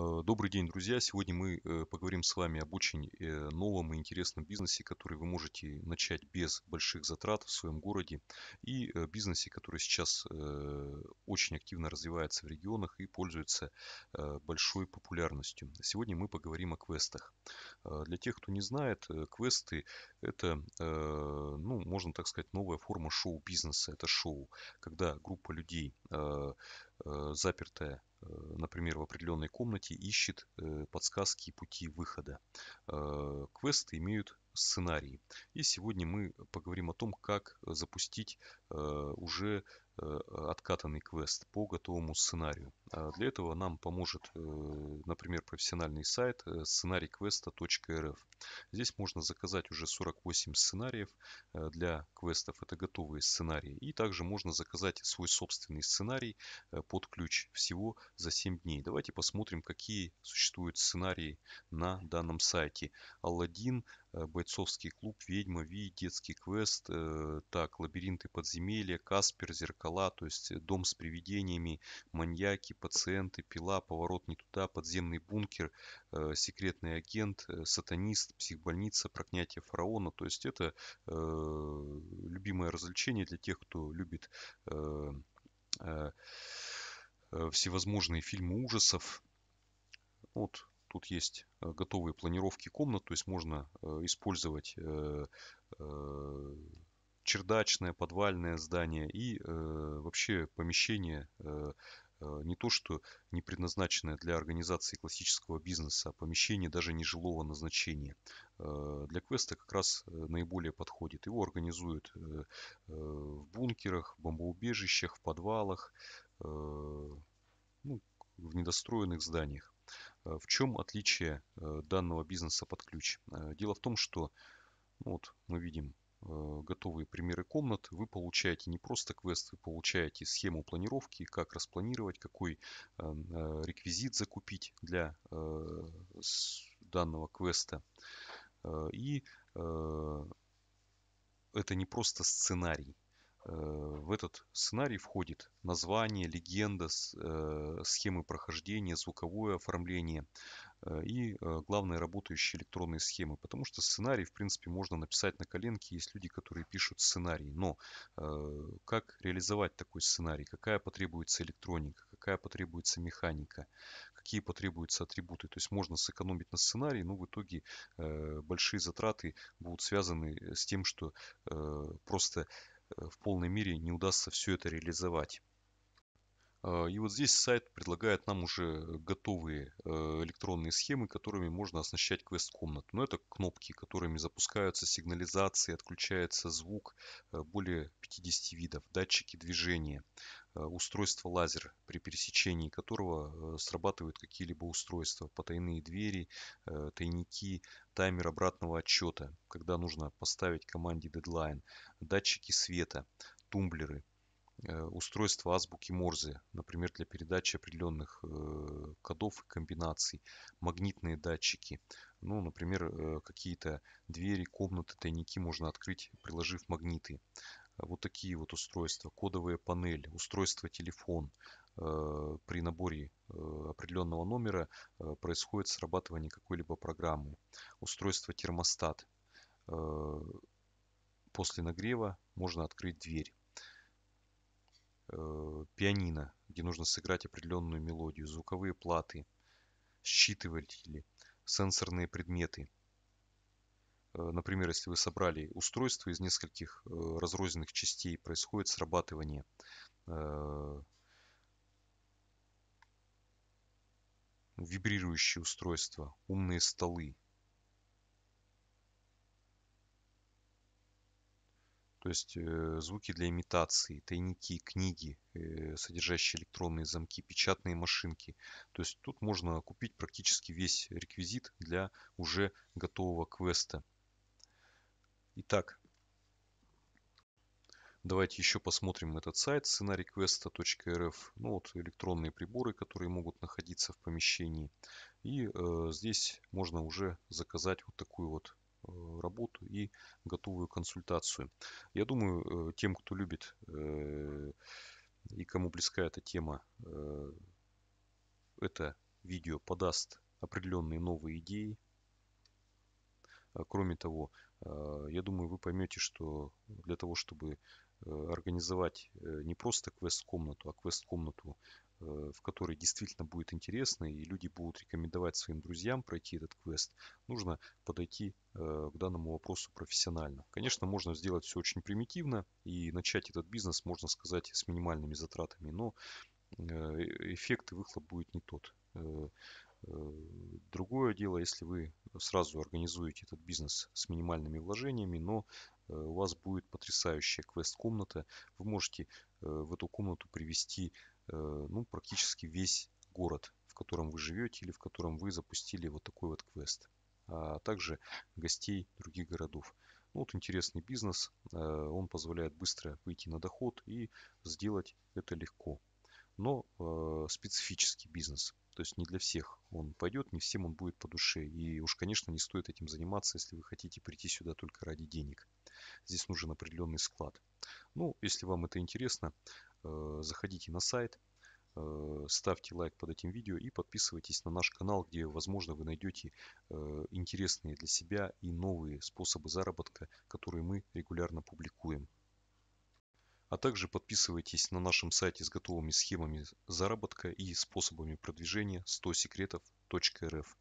Э, добрый день, друзья! Сегодня мы э, поговорим с вами об очень э, новом и интересном бизнесе, который вы можете начать без больших затрат в своем городе и бизнесе, который сейчас очень активно развивается в регионах и пользуется большой популярностью. Сегодня мы поговорим о квестах. Для тех, кто не знает, квесты – это, ну, можно так сказать, новая форма шоу-бизнеса. Это шоу, когда группа людей Э, запертая, э, например, в определенной комнате, ищет э, подсказки и пути выхода. Квесты имеют сценарии. И сегодня мы поговорим о том, как запустить уже Э, откатанный квест по готовому сценарию. А для этого нам поможет, э, например, профессиональный сайт э, сценарийквеста.рф. Здесь можно заказать уже 48 сценариев для квестов, это готовые сценарии. И также можно заказать свой собственный сценарий под ключ всего за 7 дней. Давайте посмотрим, какие существуют сценарии на данном сайте. Алладин, бойцовский клуб, ведьма, Ви, детский квест, так, лабиринты подземелья, Каспер, зеркало зеркала, то есть э, дом с привидениями, маньяки, пациенты, пила, поворот не туда, подземный бункер, э, секретный агент, э, сатанист, психбольница, проклятие фараона. То есть это любимое развлечение для тех, кто любит всевозможные фильмы ужасов. Вот тут есть готовые планировки комнат, то есть можно использовать чердачное, подвальное здание и э, вообще помещение э, э, не то что не предназначенное для организации классического бизнеса, а помещение даже нежилого назначения. Э, для квеста как раз э, наиболее подходит. Его организуют в бункерах, бомбоубежищах, в подвалах, ну, в недостроенных зданиях. В чем отличие данного бизнеса под ключ? Дело в том, что ну вот мы видим Э, готовые примеры комнат, вы получаете не просто квест, вы получаете схему планировки, как распланировать, какой эм, э, реквизит закупить для э, данного квеста. И это не просто сценарий, Э, в этот сценарий входит название, легенда, э, схемы прохождения, звуковое оформление э, и, главное, работающие электронные схемы. Потому что сценарий, в принципе, можно написать на коленке. Есть люди, которые пишут сценарий. Но как реализовать такой сценарий? Какая потребуется электроника? Какая потребуется механика? Какие потребуются атрибуты? То есть можно сэкономить на сценарии, но в итоге большие затраты будут связаны с тем, что просто Э, в полной мере не удастся все это реализовать. Э, и вот здесь сайт предлагает нам уже готовые э, электронные схемы, которыми можно оснащать квест-комнату. Но это кнопки, которыми запускаются сигнализации, отключается звук более 50 видов, датчики движения, Э, устройство лазер, при пересечении которого э, срабатывают какие-либо устройства, потайные двери, э, тайники, таймер обратного отчета, когда нужно поставить команде дедлайн, датчики света, тумблеры, устройство азбуки Морзе, например, для передачи определенных кодов и комбинаций, магнитные датчики. Ну, например, какие-то двери, комнаты, тайники можно открыть, приложив магниты вот такие вот устройства, кодовая панель, устройство телефон. Э, при наборе э, определенного номера э, происходит срабатывание какой-либо программы. Устройство термостат. После нагрева можно открыть дверь. Пианино, где нужно сыграть определенную мелодию, звуковые платы, считыватели, сенсорные предметы – Э, например, если вы собрали устройство из нескольких э, разрозненных частей, происходит срабатывание э, вибрирующие устройства, умные столы. То есть звуки для имитации, тайники, книги, содержащие электронные замки, печатные машинки. То есть тут можно купить практически весь реквизит для уже готового квеста. Итак, давайте еще посмотрим этот сайт scenaryquesta.rf. Ну вот электронные приборы, которые могут находиться в помещении. И э, здесь можно уже заказать вот такую вот э, работу и готовую консультацию. Я думаю, э, тем, кто любит э, и кому близка эта тема, это видео подаст определенные новые идеи, а, кроме того, а, я думаю, вы поймете, что для того, чтобы э, организовать э, не просто квест-комнату, а квест-комнату, э, в которой действительно будет интересно, и люди будут рекомендовать своим друзьям пройти этот квест, нужно подойти к данному вопросу профессионально. Конечно, можно сделать все очень примитивно, и начать этот бизнес, можно сказать, с минимальными затратами, но эффект и выхлоп будет не тот. Другое дело, если вы сразу организуете этот бизнес с минимальными вложениями, но э, у вас будет потрясающая квест-комната. Вы можете э, в эту комнату привести э, ну, практически весь город, в котором вы живете или в котором вы запустили вот такой вот квест, а также гостей других городов. Ну, вот интересный бизнес, он позволяет быстро выйти на доход и сделать это легко, но специфический бизнес – то есть не для всех он пойдет, не всем он будет по душе. И уж, конечно, не стоит этим заниматься, если вы хотите прийти сюда только ради денег. Здесь нужен определенный склад. Ну, если вам это интересно, э, заходите на сайт, э, ставьте лайк под этим видео и подписывайтесь на наш канал, где, возможно, вы найдете э, интересные для себя и новые способы заработка, которые мы регулярно публикуем а также подписывайтесь на нашем сайте с готовыми схемами заработка и способами продвижения 100секретов.рф.